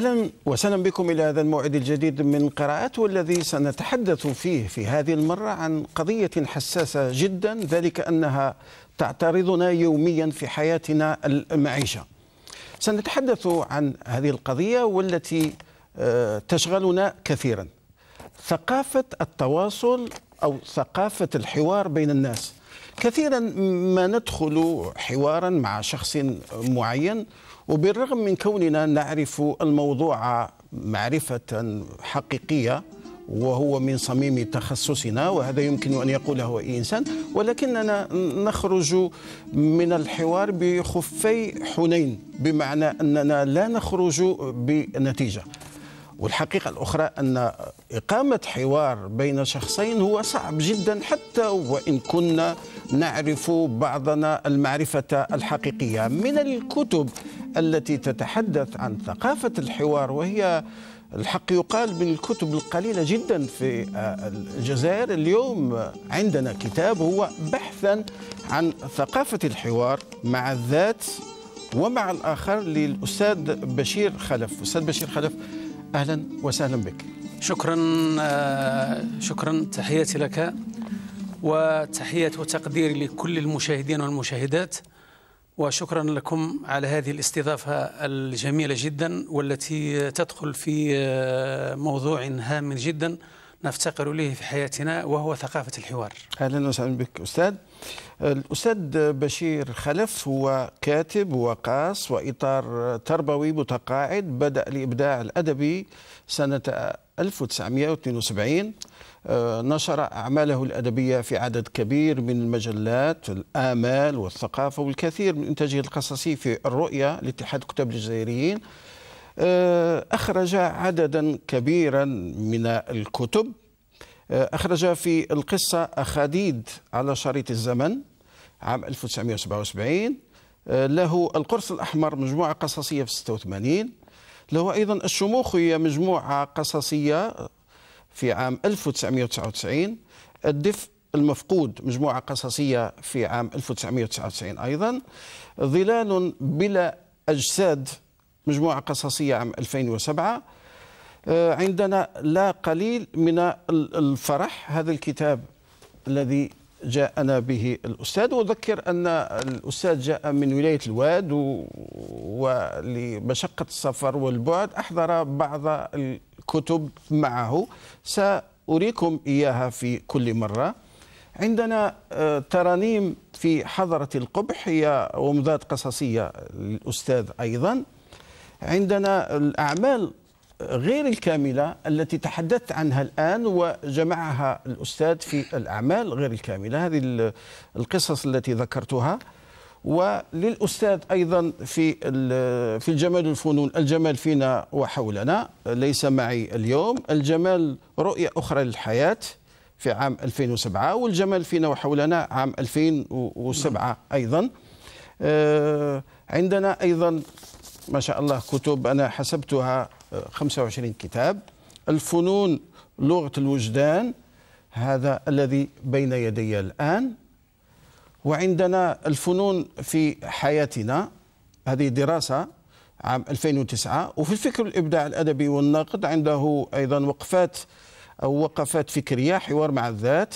أهلا وسهلا بكم إلى هذا الموعد الجديد من قراءات والذي سنتحدث فيه في هذه المرة عن قضية حساسة جدا ذلك أنها تعترضنا يوميا في حياتنا المعيشة سنتحدث عن هذه القضية والتي آه، تشغلنا كثيرا ثقافة التواصل أو ثقافة الحوار بين الناس كثيرا ما ندخل حوارا مع شخص معين وبالرغم من كوننا نعرف الموضوع معرفة حقيقية وهو من صميم تخصصنا وهذا يمكن أن يقوله أي إنسان ولكننا نخرج من الحوار بخفي حنين بمعنى أننا لا نخرج بنتيجة والحقيقة الأخرى أن إقامة حوار بين شخصين هو صعب جدا حتى وإن كنا نعرف بعضنا المعرفة الحقيقية من الكتب التي تتحدث عن ثقافة الحوار وهي الحق يقال من الكتب القليلة جدا في آه، الجزائر اليوم عندنا كتاب هو بحثا عن ثقافة الحوار مع الذات ومع الآخر للأستاذ بشير خلف أستاذ بشير خلف أهلا وسهلا بك شكرا آه، شكرا تحياتي لك وتحية وتقديري لكل المشاهدين والمشاهدات وشكرا لكم على هذه الاستضافة الجميلة جدا والتي تدخل في آه، موضوع هام جدا نفتقر اليه في حياتنا وهو ثقافه الحوار. اهلا وسهلا بك استاذ. الاستاذ بشير خلف هو كاتب وقاص واطار تربوي متقاعد بدا الابداع الادبي سنه 1972 آه، نشر أعماله الأدبية في عدد كبير من المجلات الآمال والثقافة والكثير من إنتاجه القصصي في الرؤية لاتحاد كتاب الجزائريين آه، أخرج عددا كبيرا من الكتب آه، أخرج في القصة أخاديد على شريط الزمن عام 1977 له القرص الأحمر مجموعة قصصية في 86 له أيضا الشموخية مجموعة قصصية في عام 1999 الدفء المفقود مجموعة قصصية في عام 1999 أيضا ظلال بلا أجساد مجموعة قصصية عام 2007 آه، عندنا لا قليل من الفرح هذا الكتاب الذي جاءنا به الأستاذ وأذكر أن الأستاذ جاء من ولاية الواد ولمشقة السفر والبعد أحضر بعض الكتب معه سأريكم إياها في كل مرة عندنا آه، ترانيم في حضرة القبح هي ومضاد قصصية للأستاذ أيضا عندنا الأعمال غير الكاملة التي تحدثت عنها الآن وجمعها الأستاذ في الأعمال غير الكاملة هذه القصص التي ذكرتها وللأستاذ أيضا في في الجمال والفنون الجمال فينا وحولنا ليس معي اليوم الجمال رؤية أخرى للحياة في عام 2007 والجمال فينا وحولنا عام 2007 أيضا آه، عندنا أيضا ما شاء الله كتب أنا حسبتها 25 كتاب الفنون لغة الوجدان هذا الذي بين يدي الآن وعندنا الفنون في حياتنا هذه دراسة عام 2009 وفي الفكر الإبداع الأدبي والنقد عنده أيضا وقفات أو وقفات فكرية حوار مع الذات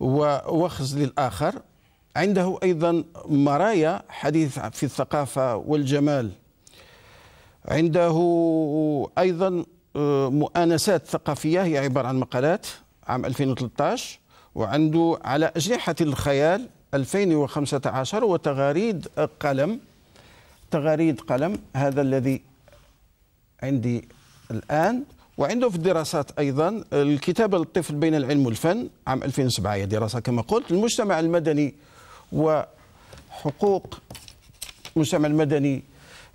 ووخز للآخر عنده أيضا مرايا حديث في الثقافة والجمال عنده ايضا آه، مؤانسات ثقافيه هي عباره عن مقالات عام 2013 وعنده على اجنحه الخيال 2015 وتغاريد قلم تغاريد قلم هذا الذي عندي الان وعنده في الدراسات ايضا الكتابه للطفل بين العلم والفن عام 2007 هي دراسه كما قلت المجتمع المدني وحقوق المجتمع المدني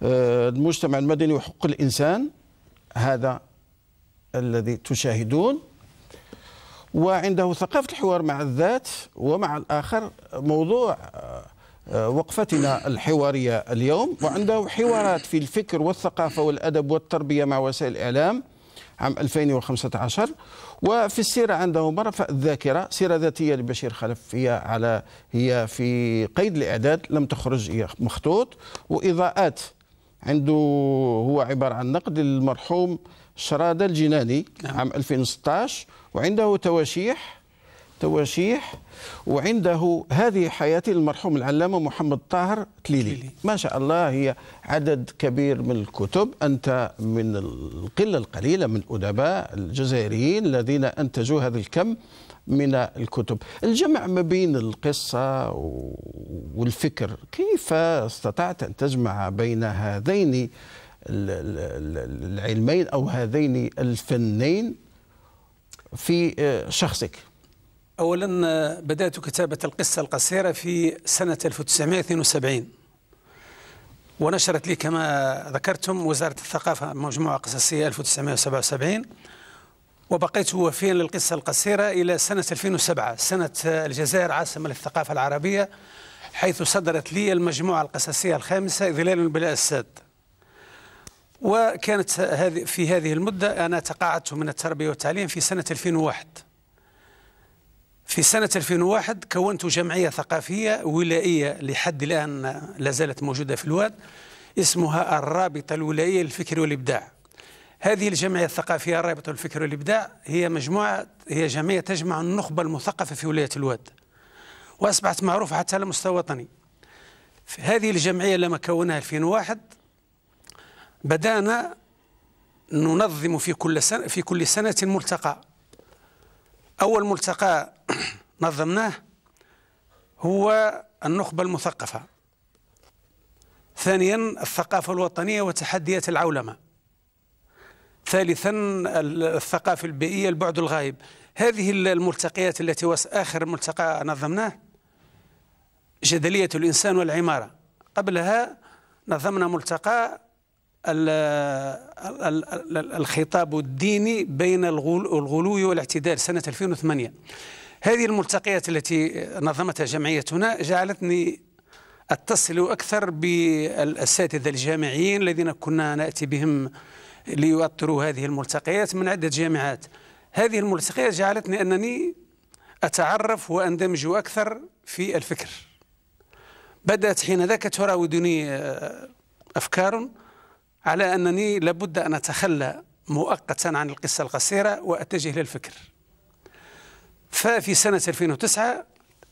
آه، المجتمع المدني وحقوق الإنسان هذا الذي تشاهدون وعنده ثقافة الحوار مع الذات ومع الآخر موضوع آه، آه، وقفتنا الحوارية اليوم وعنده حوارات في الفكر والثقافة والأدب والتربية مع وسائل الإعلام عام 2015 وفي السيرة عنده مرفأ الذاكرة سيرة ذاتية لبشير خلف هي على هي في قيد الإعداد لم تخرج هي مخطوط وإضاءات عنده هو عبارة عن نقد للمرحوم شرادة الجناني نعم. عام 2016 وعنده تواشيح تواشيح وعنده هذه حياة المرحوم العلامة محمد طاهر تليلي ما شاء الله هي عدد كبير من الكتب أنت من القلة القليلة من الأدباء الجزائريين الذين أنتجوا هذا الكم من الكتب الجمع ما بين القصة والفكر كيف استطعت أن تجمع بين هذين العلمين أو هذين الفنين في آه، شخصك أولا آه، بدأت كتابة القصة القصيرة في سنة 1972 ونشرت لي كما ذكرتم وزارة الثقافة مجموعة قصصية 1977 وبقيت وفيا للقصة القصيرة إلى سنة 2007 سنة الجزائر عاصمة للثقافة العربية حيث صدرت لي المجموعة القصصية الخامسة ظلال بلا أساد وكانت هذه في هذه المدة أنا تقاعدت من التربية والتعليم في سنة 2001 في سنة 2001 كونت جمعية ثقافية ولائية لحد الآن لازالت موجودة في الواد اسمها الرابطة الولائية للفكر والإبداع هذه الجمعية الثقافية الرابطة الفكر والإبداع هي مجموعة هي جمعية تجمع النخبة المثقفة في ولاية الواد وأصبحت معروفة حتى على مستوى وطني هذه الجمعية لما كونها 2001 بدأنا ننظم في كل سنة في كل سنة ملتقى أول ملتقى نظمناه هو النخبة المثقفة ثانيا الثقافة الوطنية وتحديات العولمة ثالثا الثقافة البيئية البعد الغائب هذه الملتقيات التي آخر ملتقى نظمناه جدلية الإنسان والعمارة قبلها نظمنا ملتقى الخطاب الديني بين الغلو والاعتدال سنة 2008 هذه الملتقيات التي نظمتها جمعيتنا جعلتني أتصل أكثر بالأساتذة الجامعيين الذين كنا نأتي بهم ليوتروا هذه الملتقيات من عدة جامعات هذه الملتقيات جعلتني أنني أتعرف وأندمج أكثر في الفكر بدأت حين ذاك تراودني آه، أفكار على أنني لابد أن أتخلى مؤقتا عن القصة القصيرة وأتجه للفكر ففي سنة 2009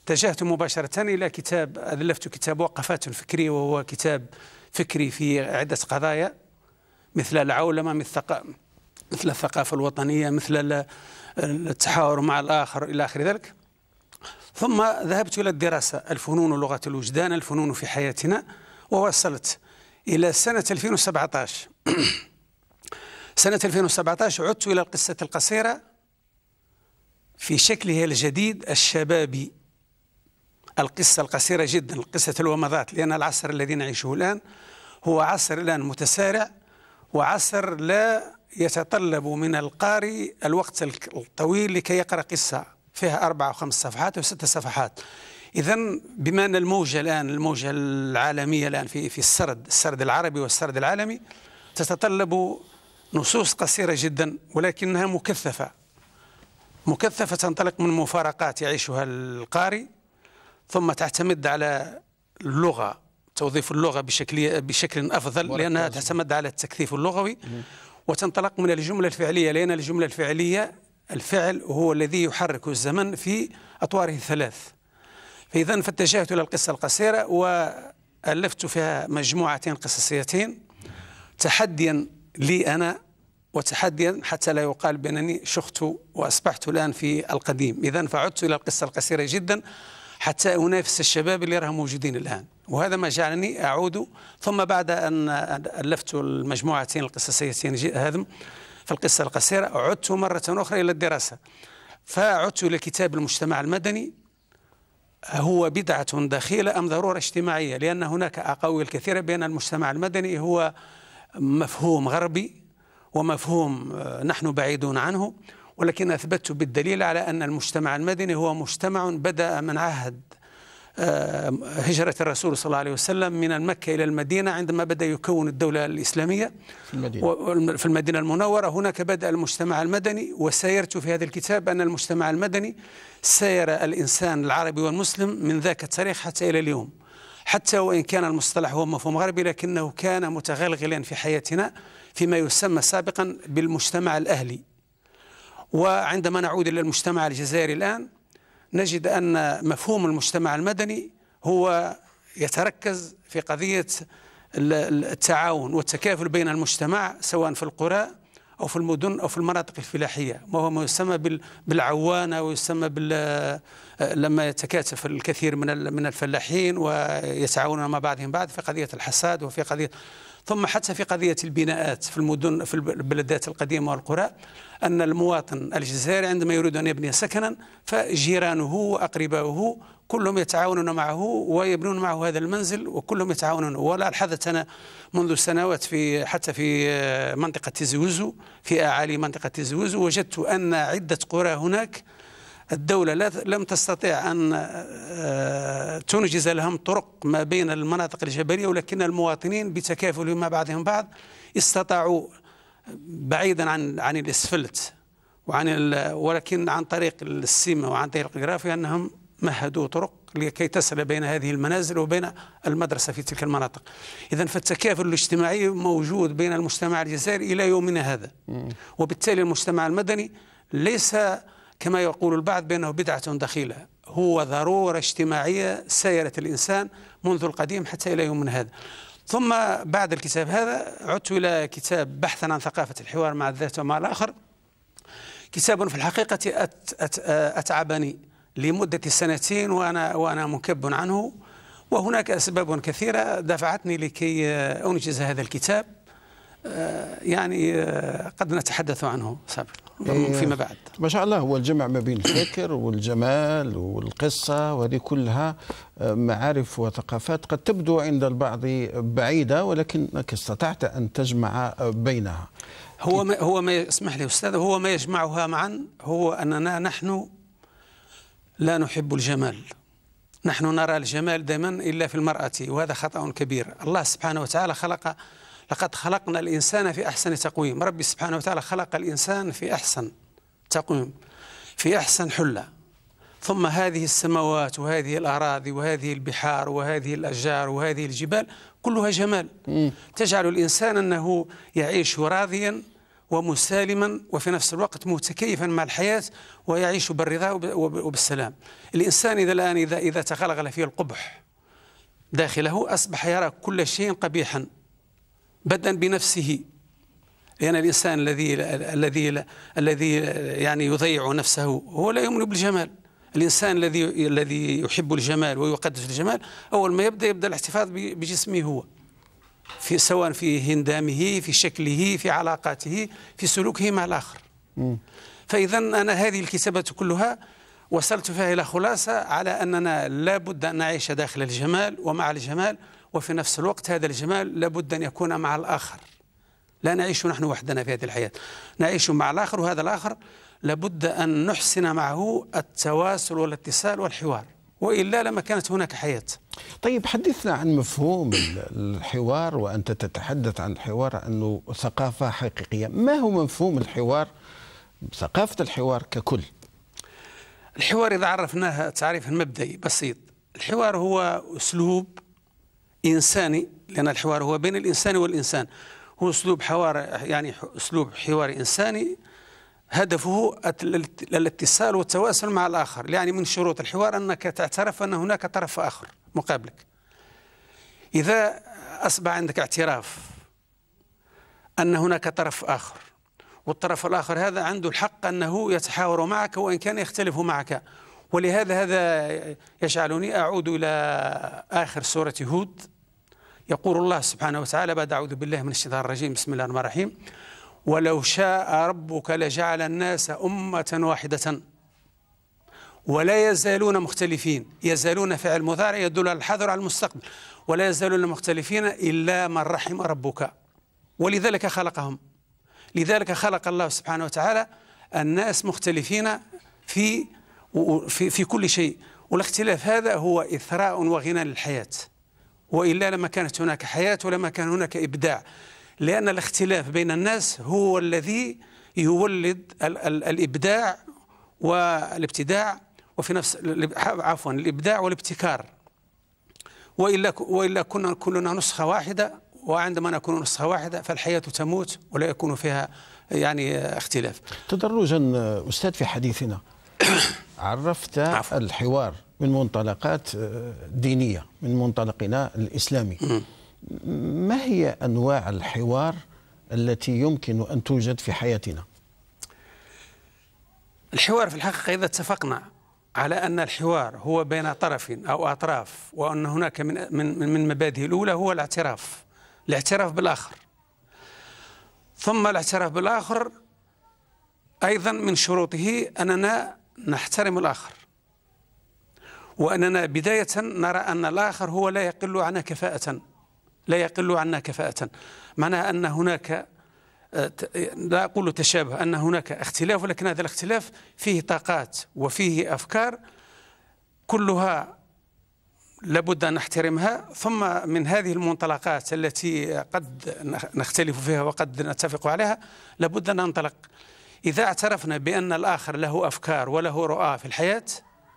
اتجهت مباشرة إلى كتاب ألفت كتاب وقفات فكرية وهو كتاب فكري في عدة قضايا مثل العولمة مثل مثل الثقافة الوطنية مثل التحاور مع الآخر إلى آخر ذلك ثم ذهبت إلى الدراسة الفنون لغة الوجدان الفنون في حياتنا ووصلت إلى سنة 2017 سنة 2017 عدت إلى القصة القصيرة في شكلها الجديد الشبابي القصة القصيرة جدا قصة الومضات لأن العصر الذي نعيشه الآن هو عصر الآن متسارع وعصر لا يتطلب من القارئ الوقت الطويل لكي يقرأ قصة فيها أربع أو خمس صفحات أو ست صفحات إذا بما أن الموجة الآن الموجة العالمية الآن في في السرد السرد العربي والسرد العالمي تتطلب نصوص قصيرة جدا ولكنها مكثفة مكثفة تنطلق من مفارقات يعيشها القارئ ثم تعتمد على اللغة توظيف اللغة بشكل بشكل أفضل لأنها تعتمد على التكثيف اللغوي وتنطلق من الجملة الفعلية لأن الجملة الفعلية الفعل هو الذي يحرك الزمن في أطواره الثلاث فإذا فاتجهت إلى القصة القصيرة وألفت فيها مجموعتين قصصيتين تحديا لي أنا وتحديا حتى لا يقال بأنني شخت وأصبحت الآن في القديم إذا فعدت إلى القصة القصيرة جدا حتى أنافس الشباب اللي راهم موجودين الآن وهذا ما جعلني أعود ثم بعد أن ألفت المجموعتين القصصيتين هذم في القصة القصيرة عدت مرة أخرى إلى الدراسة فعدت إلى كتاب المجتمع المدني هو بدعة دخيلة أم ضرورة اجتماعية لأن هناك أقاويل كثيرة بأن المجتمع المدني هو مفهوم غربي ومفهوم آه، نحن بعيدون عنه ولكن أثبت بالدليل على أن المجتمع المدني هو مجتمع بدأ من عهد آه، هجرة الرسول صلى الله عليه وسلم من مكة إلى المدينة عندما بدأ يكون الدولة الإسلامية في المدينة, في المدينة المنورة هناك بدأ المجتمع المدني وسيرت في هذا الكتاب أن المجتمع المدني سير الإنسان العربي والمسلم من ذاك التاريخ حتى إلى اليوم حتى وإن كان المصطلح هو مفهوم غربي لكنه كان متغلغلا في حياتنا فيما يسمى سابقا بالمجتمع الأهلي وعندما نعود إلى المجتمع الجزائري الآن نجد أن مفهوم المجتمع المدني هو يتركز في قضية التعاون والتكافل بين المجتمع سواء في القرى أو في المدن أو في المناطق الفلاحية وهو ما يسمى بالعوانة ويسمى بال لما يتكاتف الكثير من من الفلاحين ويتعاونون مع بعضهم بعض في قضية الحصاد وفي قضية ثم حتى في قضية البناءات في المدن في البلدات القديمة والقرى أن المواطن الجزائري عندما يريد أن يبني سكنا فجيرانه وأقرباؤه كلهم يتعاونون معه ويبنون معه هذا المنزل وكلهم يتعاونون ولا لاحظت أنا منذ سنوات في حتى في آه، منطقة تيزي في أعالي منطقة تيزي وجدت أن عدة قرى هناك الدولة لم تستطع أن آه، تنجز لهم طرق ما بين المناطق الجبلية ولكن المواطنين بتكافل مع بعضهم بعض استطاعوا بعيدا عن عن الاسفلت وعن ولكن عن طريق السيمة وعن طريق الجرافيا أنهم مهدوا طرق لكي تصل بين هذه المنازل وبين المدرسة في تلك المناطق إذا فالتكافل الاجتماعي موجود بين المجتمع الجزائري إلى يومنا هذا وبالتالي المجتمع المدني ليس كما يقول البعض بأنه بدعة دخيلة هو ضرورة اجتماعية سيرت الإنسان منذ القديم حتى إلى يومنا هذا ثم بعد الكتاب هذا عدت إلى كتاب بحثا عن ثقافة الحوار مع الذات ومع الآخر كتاب في الحقيقة أتعبني لمدة سنتين وأنا, وأنا مكب عنه وهناك أسباب كثيرة دفعتني لكي أنجز هذا الكتاب آه، يعني آه، قد نتحدث عنه سابقا إيه. فيما بعد ما شاء الله هو الجمع ما بين الفكر والجمال والقصة وهذه كلها آه، معارف وثقافات قد تبدو عند البعض بعيدة ولكنك استطعت أن تجمع بينها هو ما هو ما اسمح لي أستاذ هو ما يجمعها معا هو أننا نحن لا نحب الجمال نحن نرى الجمال دائما إلا في المرأة وهذا خطأ كبير الله سبحانه وتعالى خلق لقد خلقنا الإنسان في أحسن تقويم ربي سبحانه وتعالى خلق الإنسان في أحسن تقويم في أحسن حلة ثم هذه السماوات وهذه الأراضي وهذه البحار وهذه الأشجار وهذه الجبال كلها جمال تجعل الإنسان أنه يعيش راضيا ومسالما وفي نفس الوقت متكيفا مع الحياة ويعيش بالرضا وبالسلام الإنسان إذا الآن إذا, إذا تغلغل فيه القبح داخله أصبح يرى كل شيء قبيحا بدءا بنفسه لأن يعني الإنسان الذي الذي الذي يعني يضيع نفسه هو لا يؤمن بالجمال الإنسان الذي الذي يحب الجمال ويقدس الجمال أول ما يبدأ يبدأ الاحتفاظ بجسمه هو في سواء في هندامه في شكله في علاقاته في سلوكه مع الآخر فإذا أنا هذه الكتابة كلها وصلت فيها إلى خلاصة على أننا لا بد أن نعيش داخل الجمال ومع الجمال وفي نفس الوقت هذا الجمال لابد أن يكون مع الآخر لا نعيش نحن وحدنا في هذه الحياة نعيش مع الآخر وهذا الآخر لابد أن نحسن معه التواصل والاتصال والحوار وإلا لما كانت هناك حياة طيب حدثنا عن مفهوم الحوار وأنت تتحدث عن الحوار أنه ثقافة حقيقية ما هو مفهوم الحوار ثقافة الحوار ككل الحوار إذا عرفناه تعريف مبدئي بسيط الحوار هو أسلوب إنساني لأن الحوار هو بين الإنسان والإنسان هو أسلوب حوار يعني أسلوب حوار إنساني هدفه الاتصال والتواصل مع الآخر يعني من شروط الحوار أنك تعترف أن هناك طرف آخر مقابلك إذا أصبح عندك اعتراف أن هناك طرف آخر والطرف الآخر هذا عنده الحق أنه يتحاور معك وإن كان يختلف معك ولهذا هذا يجعلني أعود إلى آخر سورة هود يقول الله سبحانه وتعالى بعد أعوذ بالله من الشيطان الرجيم بسم الله الرحمن الرحيم ولو شاء ربك لجعل الناس أمة واحدة ولا يزالون مختلفين يزالون فعل مضارع يدل على الحذر على المستقبل ولا يزالون مختلفين إلا من رحم ربك ولذلك خلقهم لذلك خلق الله سبحانه وتعالى الناس مختلفين في في, في كل شيء والاختلاف هذا هو إثراء وغنى للحياة وإلا لما كانت هناك حياة ولما كان هناك إبداع لأن الاختلاف بين الناس هو الذي يولد ال ال الإبداع والابتداع وفي نفس عفوا الإبداع والابتكار وإلا وإلا كنا كلنا نسخة واحدة وعندما نكون نسخة واحدة فالحياة تموت ولا يكون فيها يعني اختلاف تدرجا أستاذ في حديثنا عرفت عفو. الحوار من منطلقات آه، دينية من منطلقنا الإسلامي ما هي أنواع الحوار التي يمكن أن توجد في حياتنا الحوار في الحقيقة إذا اتفقنا على أن الحوار هو بين طرف أو أطراف وأن هناك من, من, من مبادئه الأولى هو الاعتراف الاعتراف بالآخر ثم الاعتراف بالآخر أيضا من شروطه أننا نحترم الآخر وأننا بداية نرى أن الآخر هو لا يقل عنا كفاءة لا يقل عنا كفاءة معناها أن هناك لا أقول تشابه أن هناك اختلاف ولكن هذا الاختلاف فيه طاقات وفيه أفكار كلها لابد أن نحترمها ثم من هذه المنطلقات التي قد نختلف فيها وقد نتفق عليها لابد أن ننطلق إذا اعترفنا بأن الآخر له أفكار وله رؤى في الحياة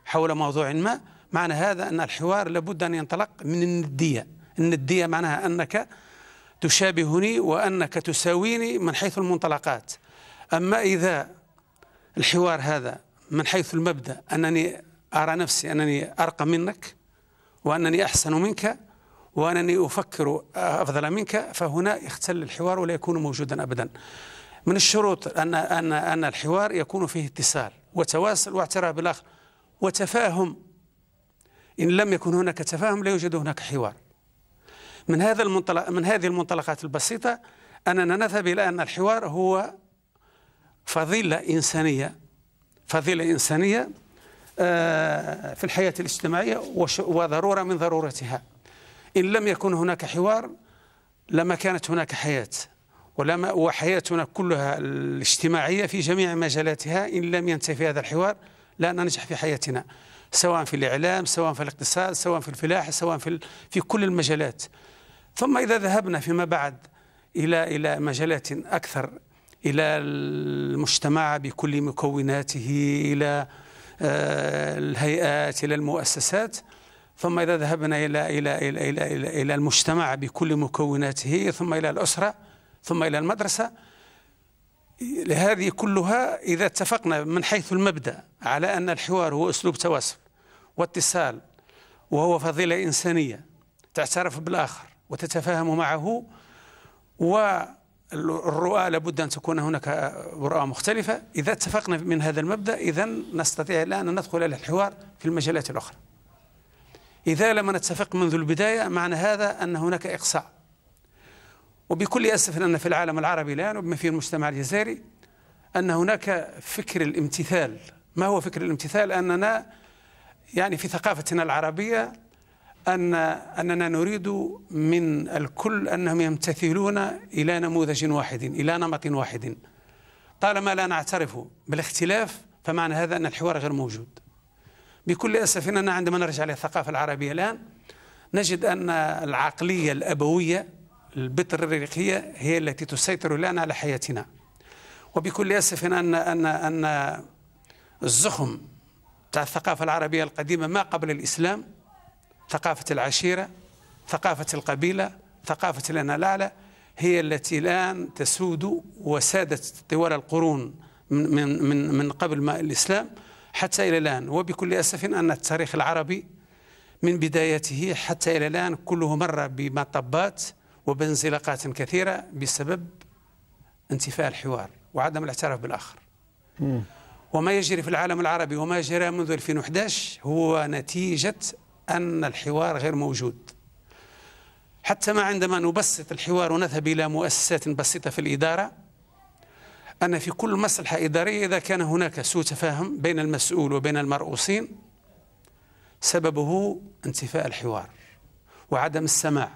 حول موضوع ما معنى هذا أن الحوار لابد أن ينطلق من الندية الندية معناها أنك تشابهني وأنك تساويني من حيث المنطلقات أما إذا الحوار هذا من حيث المبدأ أنني أرى نفسي أنني أرقى منك وأنني أحسن منك وأنني أفكر أفضل منك فهنا يختل الحوار ولا يكون موجودا أبدا من الشروط أن أن أن الحوار يكون فيه اتصال وتواصل واعتراف بالآخر وتفاهم إن لم يكن هناك تفاهم لا يوجد هناك حوار من هذا المنطلق من هذه المنطلقات البسيطة أننا نذهب إلى أن الحوار هو فضيلة إنسانية فضيلة إنسانية آه، في الحياة الاجتماعية وضرورة من ضرورتها إن لم يكن هناك حوار لما كانت هناك حياة ولما وحياتنا كلها الاجتماعية في جميع مجالاتها إن لم ينتهي هذا الحوار لا ننجح في حياتنا سواء في الإعلام سواء في الاقتصاد سواء في الفلاحة سواء في, في كل المجالات ثم إذا ذهبنا فيما بعد إلى إلى مجالات أكثر إلى المجتمع بكل مكوناته إلى آه، الهيئات إلى المؤسسات ثم إذا ذهبنا إلى إلى إلى إلى, إلى, إلى المجتمع بكل مكوناته ثم إلى الأسرة ثم إلى المدرسة هذه كلها إذا اتفقنا من حيث المبدأ على أن الحوار هو أسلوب تواصل واتصال وهو فضيلة إنسانية تعترف بالآخر وتتفاهم معه والرؤى لابد أن تكون هناك رؤى مختلفة إذا اتفقنا من هذا المبدأ إذا نستطيع الآن أن ندخل إلى الحوار في المجالات الأخرى إذا لم نتفق منذ البداية معنى هذا أن هناك إقصاء وبكل أسف أن في العالم العربي الآن وبما في المجتمع الجزائري أن هناك فكر الامتثال ما هو فكر الامتثال أننا يعني في ثقافتنا العربية أن أننا نريد من الكل أنهم يمتثلون إلى نموذج واحد إلى نمط واحد طالما لا نعترف بالاختلاف فمعنى هذا أن الحوار غير موجود بكل أسف أننا عندما نرجع للثقافة العربية الآن نجد أن العقلية الأبوية البطريرقية هي التي تسيطر الآن على حياتنا وبكل أسف أن أن أن, أن الزخم تاع الثقافة العربية القديمة ما قبل الإسلام ثقافة العشيرة ثقافة القبيلة ثقافة الأنالالة هي التي الآن تسود وسادت طوال القرون من, من, من, من قبل ما الإسلام حتى إلى الآن وبكل أسف أن التاريخ العربي من بدايته حتى إلى الآن كله مر بمطبات وبانزلاقات كثيرة بسبب انتفاء الحوار وعدم الاعتراف بالآخر وما يجري في العالم العربي وما جرى منذ 2011 هو نتيجة أن الحوار غير موجود حتى ما عندما نبسط الحوار ونذهب إلى مؤسسات بسيطة في الإدارة أن في كل مصلحة إدارية إذا كان هناك سوء تفاهم بين المسؤول وبين المرؤوسين سببه انتفاء الحوار وعدم السماع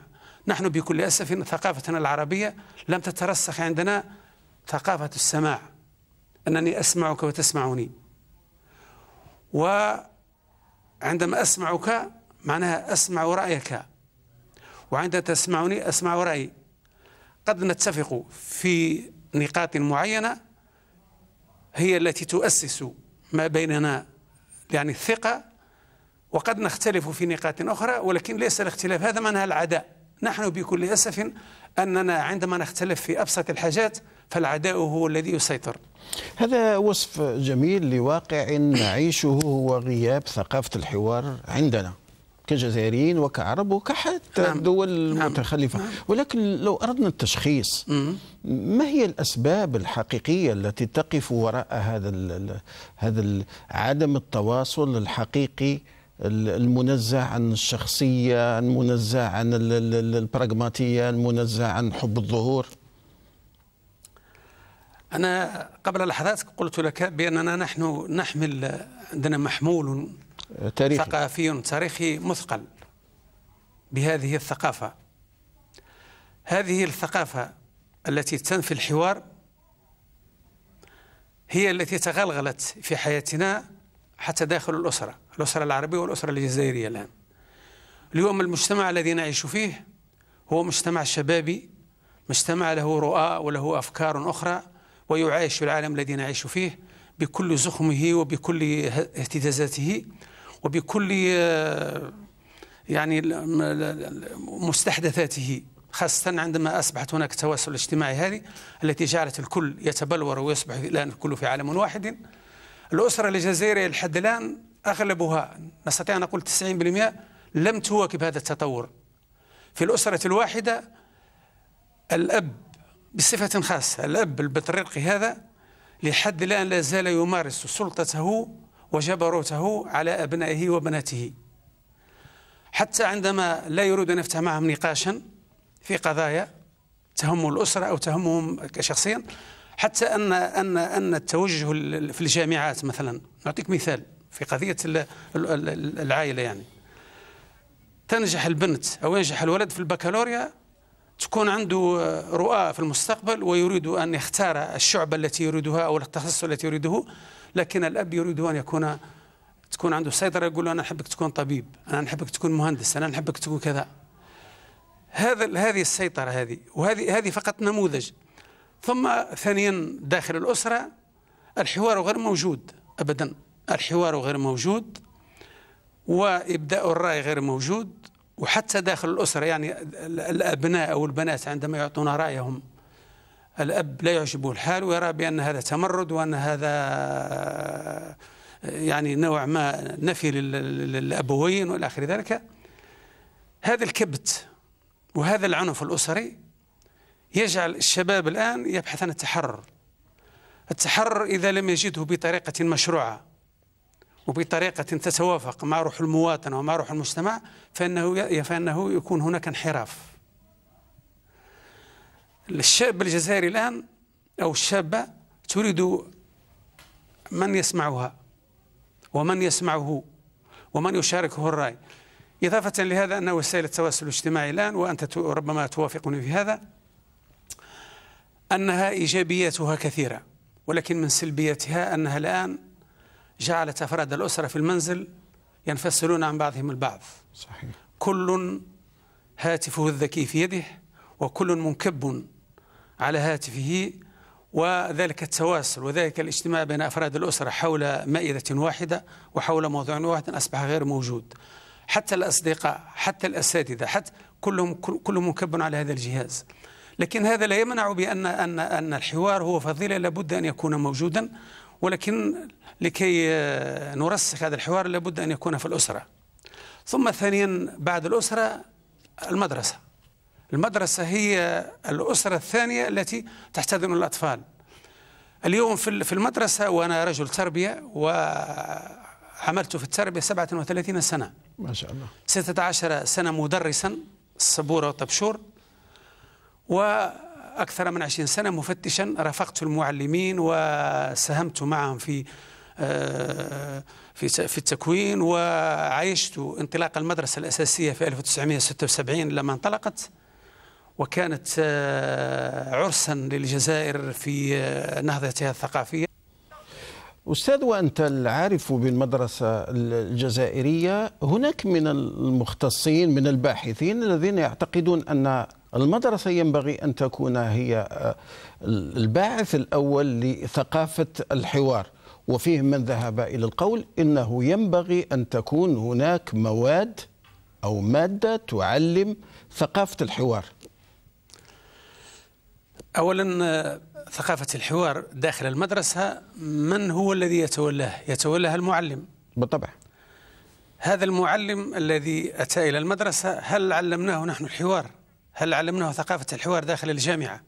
نحن بكل أسف ثقافتنا العربية لم تترسخ عندنا ثقافة السماع أنني أسمعك وتسمعني وعندما أسمعك معناها أسمع رأيك وعندما تسمعني أسمع رأيي قد نتفق في نقاط معينة هي التي تؤسس ما بيننا يعني الثقة وقد نختلف في نقاط أخرى ولكن ليس الاختلاف هذا معناها العداء نحن بكل أسف أننا عندما نختلف في أبسط الحاجات فالعداء هو الذي يسيطر هذا وصف جميل لواقع نعيشه هو غياب ثقافة الحوار عندنا كجزائريين وكعرب وكحتى نعم. نعم. متخلفة نعم. ولكن لو أردنا التشخيص ما هي الأسباب الحقيقية التي تقف وراء هذا هذا عدم التواصل الحقيقي المنزه عن الشخصية المنزه عن البراغماتية المنزه عن حب الظهور أنا قبل لحظات قلت لك بأننا نحن نحمل عندنا محمول تاريخي. ثقافي تاريخي مثقل بهذه الثقافة هذه الثقافة التي تنفي الحوار هي التي تغلغلت في حياتنا حتى داخل الأسرة الأسرة العربية والأسرة الجزائرية الآن اليوم المجتمع الذي نعيش فيه هو مجتمع شبابي مجتمع له رؤى وله أفكار أخرى ويعايش العالم الذي نعيش فيه بكل زخمه وبكل اهتزازاته وبكل آه، يعني مستحدثاته خاصة عندما أصبحت هناك التواصل الاجتماعي هذه التي جعلت الكل يتبلور ويصبح الآن الكل في عالم واحد الأسرة الجزائرية لحد الآن أغلبها نستطيع أن نقول 90% لم تواكب هذا التطور في الأسرة الواحدة الأب بصفة خاصة الأب البطريرقي هذا لحد الآن لا زال يمارس سلطته وجبروته على أبنائه وبناته حتى عندما لا يريد أن يفتح معهم نقاشا في قضايا تهم الأسرة أو تهمهم شخصيا حتى أن أن أن التوجه في الجامعات مثلا نعطيك مثال في قضية العائلة يعني تنجح البنت أو ينجح الولد في البكالوريا تكون عنده رؤى في المستقبل ويريد أن يختار الشعبة التي يريدها أو التخصص التي يريده لكن الأب يريد أن يكون تكون عنده سيطرة يقول له أنا أحبك تكون طبيب أنا أحبك تكون مهندس أنا أحبك تكون كذا هذا هذه السيطرة هذه وهذه هذه فقط نموذج ثم ثانيا داخل الأسرة الحوار غير موجود أبدا الحوار غير موجود وإبداء الرأي غير موجود وحتى داخل الأسرة يعني الأبناء أو البنات عندما يعطون رأيهم الأب لا يعجبه الحال ويرى بأن هذا تمرد وأن هذا يعني نوع ما نفي للأبوين والى اخر ذلك هذا الكبت وهذا العنف الأسري يجعل الشباب الآن يبحث عن التحرر التحرر إذا لم يجده بطريقة مشروعة وبطريقة تتوافق مع روح المواطن ومع روح المجتمع فإنه, فإنه يكون هناك انحراف الشاب الجزائري الآن أو الشابة تريد من يسمعها ومن يسمعه ومن يشاركه الرأي إضافة لهذا أن وسائل التواصل الاجتماعي الآن وأنت ربما توافقني في هذا أنها إيجابياتها كثيرة ولكن من سلبياتها أنها الآن جعلت أفراد الأسرة في المنزل ينفصلون عن بعضهم البعض صحيح. كل هاتفه الذكي في يده وكل منكب على هاتفه وذلك التواصل وذلك الاجتماع بين أفراد الأسرة حول مائدة واحدة وحول موضوع واحد أصبح غير موجود حتى الأصدقاء حتى الأساتذة حتى كلهم كلهم منكب على هذا الجهاز لكن هذا لا يمنع بأن أن أن الحوار هو فضيلة لابد أن يكون موجودا ولكن لكي آه، نرسخ هذا الحوار لابد أن يكون في الأسرة ثم ثانيا بعد الأسرة المدرسة المدرسة هي الأسرة الثانية التي تحتضن الأطفال اليوم في المدرسة وأنا رجل تربية وعملت في التربية 37 سنة ما شاء الله 16 سنة مدرسا الصبورة والطبشور و أكثر من عشرين سنة مفتشا رافقت المعلمين وساهمت معهم في آه، في في التكوين وعيشت انطلاق المدرسة الأساسية في 1976 لما انطلقت وكانت آه، عرسا للجزائر في آه، نهضتها الثقافية أستاذ وأنت العارف بالمدرسة الجزائرية هناك من المختصين من الباحثين الذين يعتقدون أن المدرسة ينبغي أن تكون هي آه، الباعث الأول لثقافة الحوار وفيه من ذهب إلى القول إنه ينبغي أن تكون هناك مواد أو مادة تعلم ثقافة الحوار اولا آه، ثقافه الحوار داخل المدرسه من هو الذي يتولاه؟ يتولاه المعلم. بالطبع. هذا المعلم الذي اتى الى المدرسه هل علمناه نحن الحوار؟ هل علمناه ثقافه الحوار داخل الجامعه؟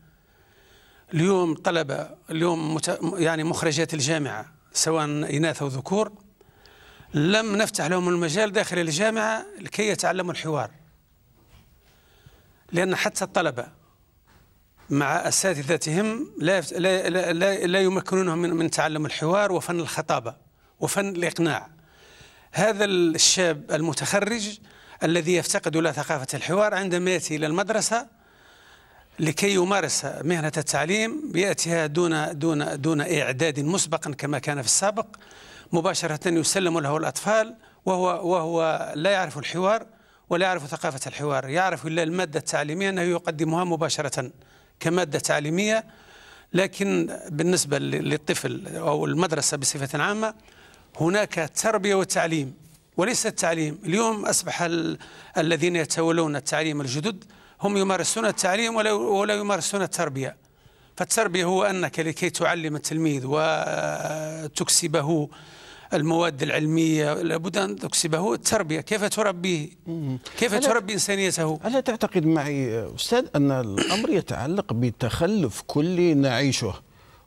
اليوم طلبه اليوم مت... يعني مخرجات الجامعه سواء اناث او ذكور لم نفتح لهم المجال داخل الجامعه لكي يتعلموا الحوار. لان حتى الطلبه مع أساتذتهم لا, لا, لا, لا يمكنونهم من, من تعلم الحوار وفن الخطابة وفن الإقناع هذا الشاب المتخرج الذي يفتقد إلى ثقافة الحوار عندما يأتي إلى المدرسة لكي يمارس مهنة التعليم يأتيها دون دون دون إعداد مسبق كما كان في السابق مباشرة يسلم له الأطفال وهو وهو لا يعرف الحوار ولا يعرف ثقافة الحوار يعرف إلا المادة التعليمية أنه يقدمها مباشرة كمادة تعليمية لكن بالنسبة للطفل أو المدرسة بصفة عامة هناك تربية وتعليم وليس التعليم اليوم أصبح الذين يتولون التعليم الجدد هم يمارسون التعليم ولا, ولا يمارسون التربية فالتربية هو أنك لكي تعلم التلميذ وتكسبه المواد العلمية لابد أن تكسبه هو التربية كيف تربيه كيف تربي إنسانيته ألا تعتقد معي أستاذ أن الأمر يتعلق بتخلف كلي نعيشه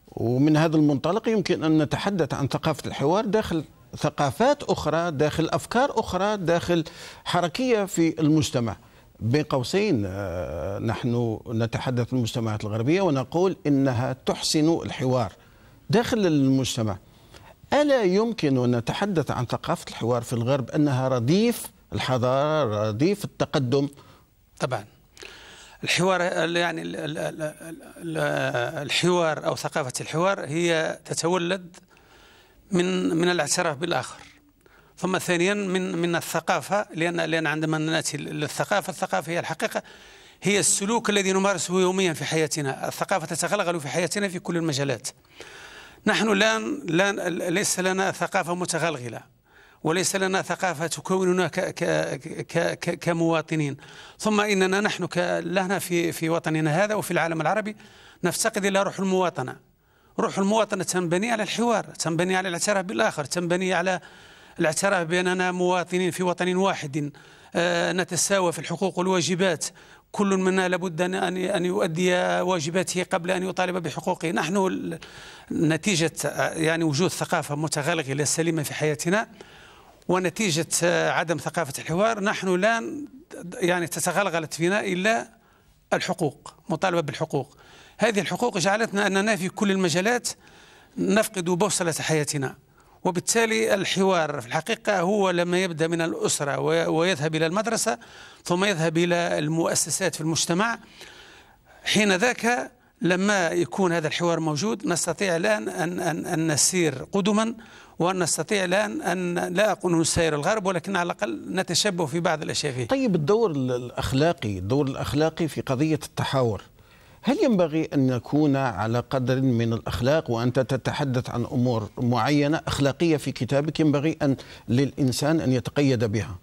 ومن هذا المنطلق يمكن أن نتحدث عن ثقافة الحوار داخل ثقافات أخرى داخل أفكار أخرى داخل حركية في المجتمع بين قوسين آه، نحن نتحدث المجتمعات الغربية ونقول إنها تحسن الحوار داخل المجتمع ألا يمكن أن نتحدث عن ثقافة الحوار في الغرب أنها رديف الحضارة رديف التقدم طبعا الحوار يعني الحوار أو ثقافة الحوار هي تتولد من من الاعتراف بالآخر ثم ثانيا من من الثقافة لأن لأن عندما نأتي للثقافة الثقافة هي الحقيقة هي السلوك الذي نمارسه يوميا في حياتنا الثقافة تتغلغل في حياتنا في كل المجالات نحن الآن لا ليس لنا ثقافة متغلغلة وليس لنا ثقافة تكوننا ك ك ك ك كمواطنين ثم إننا نحن لهنا في في وطننا هذا وفي العالم العربي نفتقد إلى روح المواطنة روح المواطنة تنبني على الحوار تنبني على الاعتراف بالآخر تنبني على الاعتراف بأننا مواطنين في وطن واحد آه، نتساوى في الحقوق والواجبات كل منا لابد أن أن يؤدي واجباته قبل أن يطالب بحقوقه نحن نتيجة يعني وجود ثقافة متغلغلة سليمة في حياتنا ونتيجة آه، عدم ثقافة الحوار نحن لا يعني تتغلغلت فينا إلا الحقوق مطالبة بالحقوق هذه الحقوق جعلتنا أننا في كل المجالات نفقد بوصلة حياتنا وبالتالي الحوار في الحقيقة هو لما يبدأ من الأسرة ويذهب إلى المدرسة ثم يذهب إلى المؤسسات في المجتمع حين ذاك لما يكون هذا الحوار موجود نستطيع الآن أن, أن, أن نسير قدما وأن نستطيع الآن أن لا أقول نسير الغرب ولكن على الأقل نتشبه في بعض الأشياء فيه طيب الدور الأخلاقي الدور الأخلاقي في قضية التحاور هل ينبغي أن نكون على قدر من الأخلاق وأنت تتحدث عن أمور معينة أخلاقية في كتابك ينبغي أن للإنسان أن يتقيد بها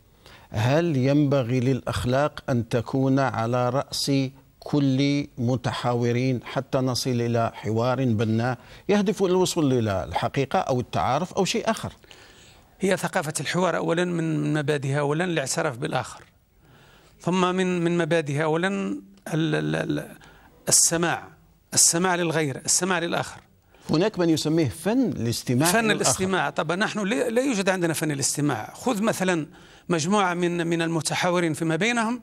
هل ينبغي للأخلاق أن تكون على رأس كل متحاورين حتى نصل إلى حوار بناء يهدف إلى الوصول إلى الحقيقة أو التعارف أو شيء آخر هي ثقافة الحوار أولا من مبادئها أولا الاعتراف بالآخر ثم من من مبادئها أولا السماع السماع للغير السماع للآخر هناك من يسميه فن الاستماع فن الاستماع طبعا نحن لا يوجد عندنا فن الاستماع خذ مثلا مجموعة من من المتحاورين فيما بينهم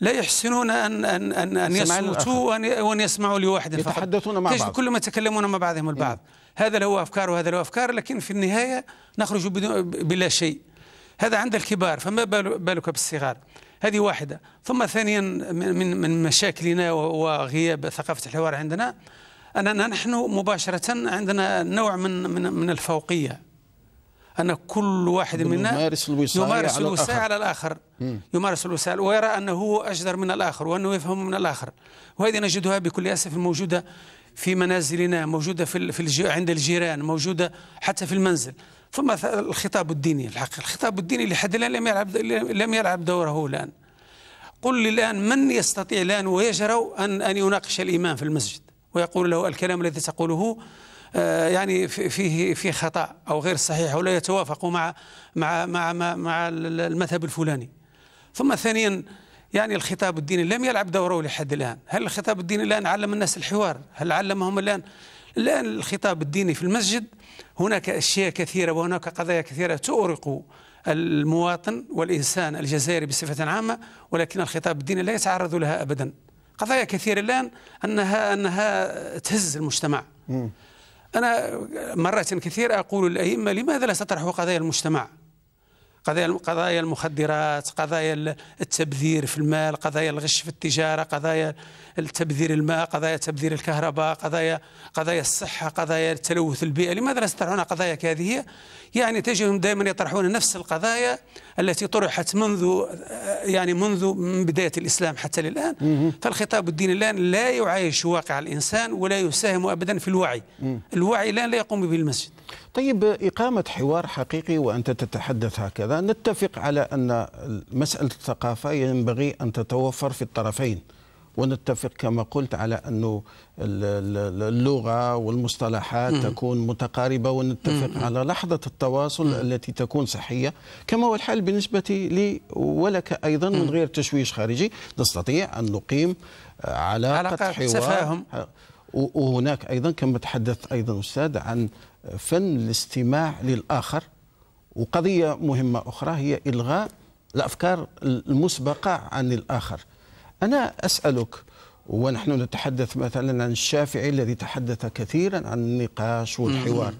لا يحسنون أن أن أن, أن يصمتوا وأن يسمعوا لواحد فقط يتحدثون مع بعض كلهم يتكلمون مع بعضهم البعض إيه؟ هذا له أفكار وهذا له أفكار لكن في النهاية نخرج بلا شيء هذا عند الكبار فما بالك بالصغار هذه واحدة ثم ثانيا من من مشاكلنا وغياب ثقافة الحوار عندنا أننا نحن مباشرة عندنا نوع من من, من الفوقية أن كل واحد منا يمارس الوصاية, يمارس على, الوصاية الآخر. على الآخر يمارس الوصاية ويرى أنه أجدر من الآخر وأنه يفهم من الآخر وهذه نجدها بكل أسف موجودة في منازلنا موجودة في, عند الجيران موجودة حتى في المنزل ثم الخطاب الديني الحقيقة الخطاب الديني لحد الآن لم يلعب لم يلعب دوره الآن قل لي الآن من يستطيع الآن ويجرؤ أن أن يناقش الإمام في المسجد ويقول له الكلام الذي تقوله آه، يعني فيه فيه خطأ أو غير صحيح او لا يتوافق مع مع مع مع, مع المذهب الفلاني ثم ثانيا يعني الخطاب الديني لم يلعب دوره لحد الآن هل الخطاب الديني الآن علم الناس الحوار هل علمهم الآن الآن الخطاب الديني في المسجد هناك أشياء كثيرة وهناك قضايا كثيرة تؤرق المواطن والإنسان الجزائري بصفة عامة ولكن الخطاب الديني لا يتعرض لها أبدا قضايا كثيرة الآن أنها, أنها تهز المجتمع أنا مرات كثيرة أقول للأئمة لماذا لا تطرحوا قضايا المجتمع قضايا قضايا المخدرات قضايا التبذير في المال قضايا الغش في التجاره قضايا تبذير الماء قضايا تبذير الكهرباء قضايا قضايا الصحه قضايا التلوث البيئي لماذا لا يطرحون قضايا كهذه يعني تجدهم دائما يطرحون نفس القضايا التي طرحت منذ يعني منذ من بدايه الاسلام حتى للان فالخطاب الديني الان لا يعايش واقع الانسان ولا يساهم ابدا في الوعي الوعي الان لا يقوم به المسجد طيب إقامة حوار حقيقي وأنت تتحدث هكذا نتفق على أن مسألة الثقافة ينبغي أن تتوفر في الطرفين ونتفق كما قلت على أنه اللغة والمصطلحات تكون متقاربة ونتفق على لحظة التواصل التي تكون صحية كما هو الحال بالنسبة لي ولك أيضا من غير تشويش خارجي نستطيع أن نقيم علاقة, علاقة حوار وهناك أيضا كما تحدث أيضا أستاذ عن فن الاستماع للآخر وقضية مهمة أخرى هي إلغاء الأفكار المسبقة عن الآخر أنا أسألك ونحن نتحدث مثلا عن الشافعي الذي تحدث كثيرا عن النقاش والحوار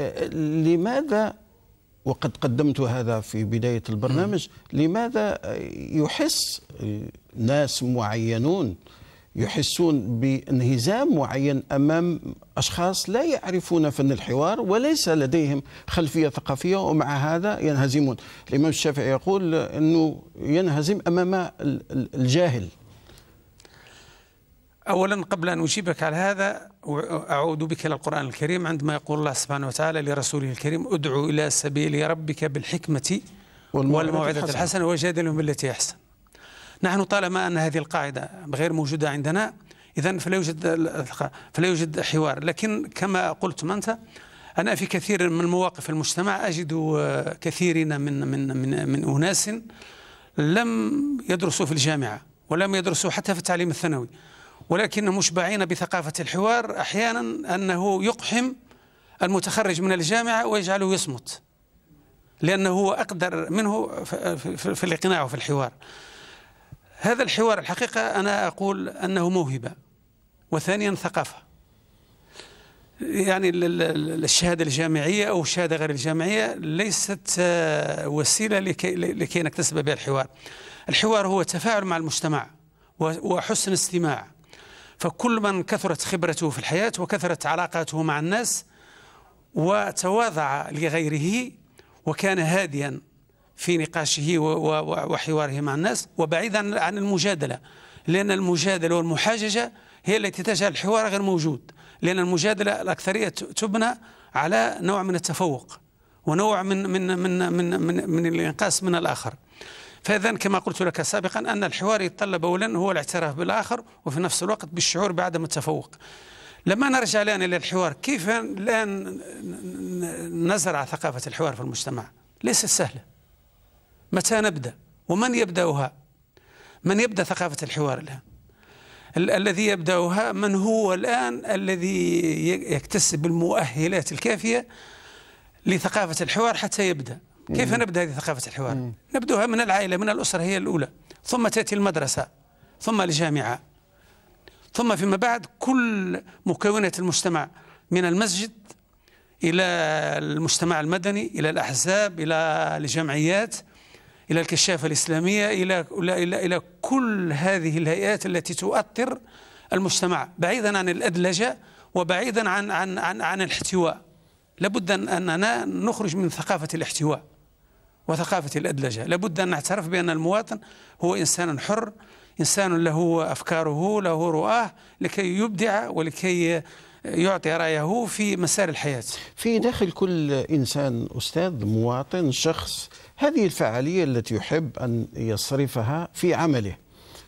أه، لماذا وقد قدمت هذا في بداية البرنامج لماذا يحس ناس معينون يحسون بانهزام معين امام اشخاص لا يعرفون فن الحوار وليس لديهم خلفيه ثقافيه ومع هذا ينهزمون الامام الشافعي يقول انه ينهزم امام الجاهل اولا قبل ان اجيبك على هذا اعود بك الى القران الكريم عندما يقول الله سبحانه وتعالى لرسوله الكريم ادعو الى سبيل ربك بالحكمه والموعظه الحسنه وجادلهم بالتي احسن نحن طالما أن هذه القاعدة غير موجودة عندنا إذا فلا يوجد فلا يوجد حوار لكن كما قلت أنت أنا في كثير من مواقف المجتمع أجد كثيرين من من من, من أناس لم يدرسوا في الجامعة ولم يدرسوا حتى في التعليم الثانوي ولكن مشبعين بثقافة الحوار أحيانا أنه يقحم المتخرج من الجامعة ويجعله يصمت لأنه هو أقدر منه في الإقناع وفي الحوار هذا الحوار الحقيقة أنا أقول أنه موهبة وثانيا ثقافة يعني الشهادة الجامعية أو الشهادة غير الجامعية ليست آه، وسيلة لكي, لكي نكتسب بها الحوار الحوار هو تفاعل مع المجتمع وحسن استماع فكل من كثرت خبرته في الحياة وكثرت علاقاته مع الناس وتواضع لغيره وكان هاديا في نقاشه وحواره مع الناس وبعيدا عن المجادلة لأن المجادلة والمحاججة هي التي تجعل الحوار غير موجود لأن المجادلة الأكثرية تبنى على نوع من التفوق ونوع من من من من من, من الانقاص من الآخر فإذا كما قلت لك سابقا أن الحوار يتطلب أولا هو الاعتراف بالآخر وفي نفس الوقت بالشعور بعدم التفوق لما نرجع الآن إلى الحوار كيف الآن نزرع ثقافة الحوار في المجتمع ليس سهله متى نبدأ ومن يبدأها من يبدأ ثقافة الحوار الآن ال الذي يبدأها من هو الآن الذي يكتسب المؤهلات الكافية لثقافة الحوار حتى يبدأ كيف نبدأ هذه ثقافة الحوار نبدأها من العائلة من الأسرة هي الأولى ثم تأتي المدرسة ثم الجامعة ثم فيما بعد كل مكونات المجتمع من المسجد إلى المجتمع المدني إلى الأحزاب إلى الجمعيات إلى الكشافة الإسلامية إلى, إلى, إلى, إلى كل هذه الهيئات التي تؤثر المجتمع بعيدا عن الأدلجة وبعيدا عن, عن, عن, عن الاحتواء لابد أن أننا نخرج من ثقافة الاحتواء وثقافة الأدلجة لابد أن نعترف بأن المواطن هو إنسان حر إنسان له أفكاره له رؤاه لكي يبدع ولكي يعطي رايه في مسار الحياه. في داخل كل انسان استاذ مواطن شخص هذه الفعاليه التي يحب ان يصرفها في عمله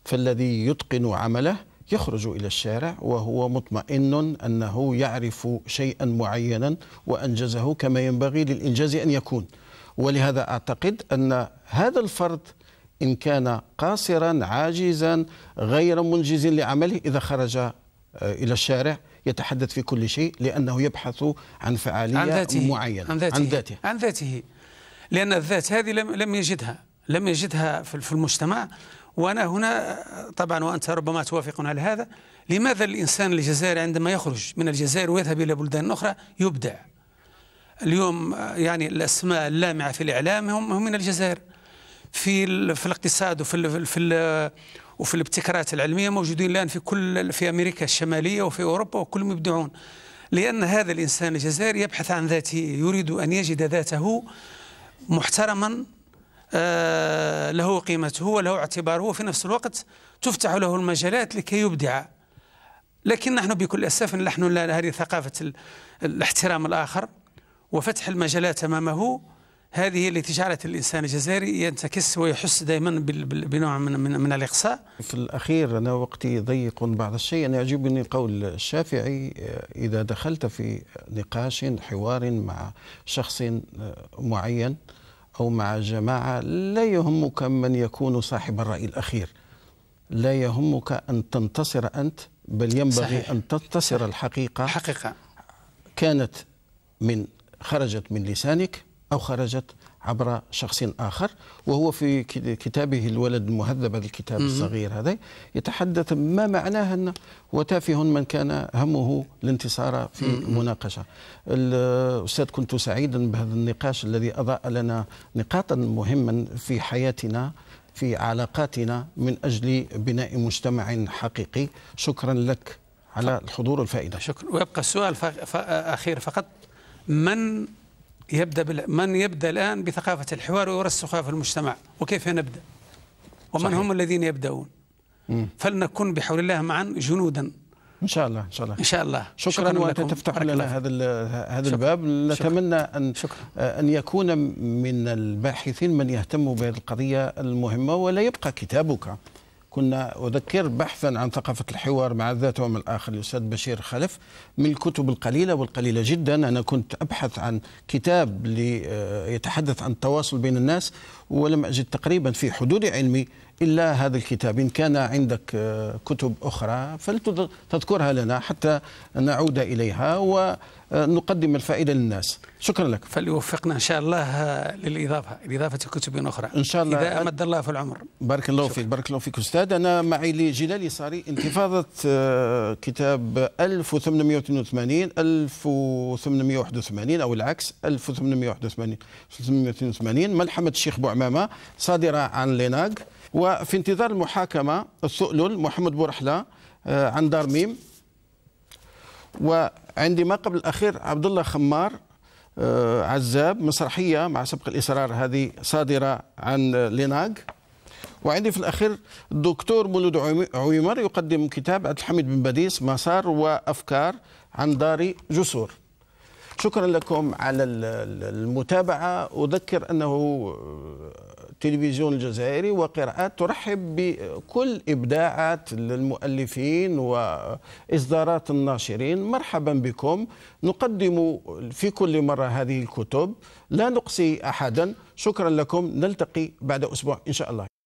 فالذي يتقن عمله يخرج الى الشارع وهو مطمئن انه يعرف شيئا معينا وانجزه كما ينبغي للانجاز ان يكون. ولهذا اعتقد ان هذا الفرد ان كان قاصرا عاجزا غير منجز لعمله اذا خرج آه، الى الشارع يتحدث في كل شيء لأنه يبحث عن فعالية عن ذاته معينة عن ذاته, عن ذاته عن ذاته لأن الذات هذه لم, لم يجدها لم يجدها في المجتمع وأنا هنا طبعا وأنت ربما توافقنا على هذا لماذا الإنسان الجزائري عندما يخرج من الجزائر ويذهب إلى بلدان أخرى يبدع اليوم آه، يعني الأسماء اللامعة في الإعلام هم من الجزائر في في الاقتصاد وفي في وفي الابتكارات العلميه موجودين الان في كل في امريكا الشماليه وفي اوروبا وكلهم يبدعون لان هذا الانسان الجزائري يبحث عن ذاته يريد ان يجد ذاته محترما آه، له قيمته وله اعتباره وفي نفس الوقت تفتح له المجالات لكي يبدع لكن نحن بكل أسف نحن هذه ثقافة الاحترام الآخر وفتح المجالات أمامه هذه التي جعلت الانسان الجزائري ينتكس ويحس دائما بنوع من, من, من الاقصاء. في الاخير انا وقتي ضيق بعض الشيء انا يعجبني قول الشافعي آه، اذا دخلت في نقاش حوار مع شخص آه، معين او مع جماعه لا يهمك من يكون صاحب الراي الاخير. لا يهمك ان تنتصر انت بل ينبغي صحيح. ان تنتصر الحقيقه حقيقه كانت من خرجت من لسانك أو خرجت عبر شخص آخر وهو في كتابه الولد المهذب هذا الكتاب الصغير هذا يتحدث ما معناه أن وتافه من كان همه الانتصار في مناقشة الأستاذ كنت سعيدا بهذا النقاش الذي أضاء لنا نقاطا مهما في حياتنا في علاقاتنا من أجل بناء مجتمع حقيقي شكرا لك على الحضور والفائدة شكرا ويبقى السؤال أخير فقط من يبدأ من يبدأ الآن بثقافة الحوار ويرسخها في المجتمع وكيف نبدأ ومن صحيح. هم الذين يبدأون فلنكن بحول الله معا جنودا ان شاء الله ان شاء الله ان شاء الله شكرا, شكرا وانت تفتح لنا هذا هذا الباب نتمنى ان شكرا. ان يكون من الباحثين من يهتم بهذه القضيه المهمه ولا يبقى كتابك كنا أذكر بحثا عن ثقافة الحوار مع الذات ومع الآخر الأستاذ بشير خلف من الكتب القليلة والقليلة جدا أنا كنت أبحث عن كتاب يتحدث عن التواصل بين الناس ولم أجد تقريبا في حدود علمي إلا هذا الكتاب إن كان عندك آه، كتب أخرى فلتذكرها لنا حتى نعود إليها ونقدم الفائدة للناس شكرا لك فليوفقنا إن شاء الله آه، للإضافة لإضافة كتب أخرى إن شاء الله إذا أمد الله في العمر بارك الله فيك بارك الله فيك أستاذ أنا معي لجلال يساري انتفاضة آه، كتاب 1882 1881 أو العكس 1881 1882 ملحمة الشيخ بوعمامة صادرة عن ليناغ وفي انتظار المحاكمة سئل محمد بورحلة آه، عن دار ميم وعندي ما قبل الأخير عبد الله خمار آه، عزاب مسرحية مع سبق الإصرار هذه صادرة عن ليناغ وعندي في الأخير الدكتور مولود عويمر يقدم كتاب عبد الحميد بن بديس مسار وأفكار عن دار جسور شكرا لكم على المتابعة أذكر أنه آه، تلفزيون الجزائري وقراءات ترحب بكل إبداعات للمؤلفين وإصدارات الناشرين مرحبا بكم نقدم في كل مرة هذه الكتب لا نقصي أحدا شكرا لكم نلتقي بعد أسبوع إن شاء الله